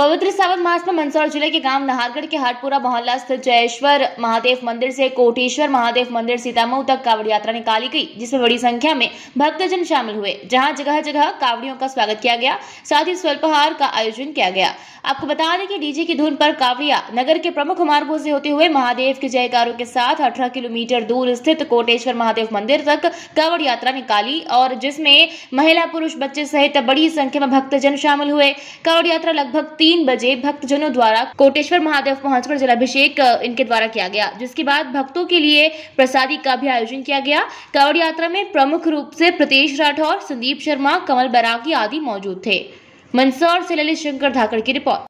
पवित्र सावन मास में मंदसौर जिले के गांव नाहरगढ़ के हाटपुरा मोहल्ला स्थित जयेश्वर महादेव मंदिर से कोटेश्वर महादेव मंदिर सीतामऊ तक कावड़ यात्रा निकाली गई जिसमें बड़ी संख्या में भक्तजन शामिल हुए जहां जगह जगह कावड़ियों का स्वागत किया गया साथ ही स्वल्पहार का आयोजन किया गया आपको बता दें कि डीजे की धुन पर कावड़िया नगर के प्रमुख मार्गो से होते हुए महादेव के जयकारों के साथ अठारह किलोमीटर दूर स्थित कोटेश्वर महादेव मंदिर तक कावड़ यात्रा निकाली और जिसमें महिला पुरुष बच्चे सहित बड़ी संख्या में भक्तजन शामिल हुए कावड़ यात्रा लगभग तीन तीन बजे भक्तजनों द्वारा कोटेश्वर महादेव पहुंचकर जलाभिषेक इनके द्वारा किया गया जिसके बाद भक्तों के लिए प्रसादी का भी आयोजन किया गया कावड़ यात्रा में प्रमुख रूप से प्रतेश राठौर संदीप शर्मा कमल बरागी आदि मौजूद थे मंदसौर से ललित शंकर धाकड़ की रिपोर्ट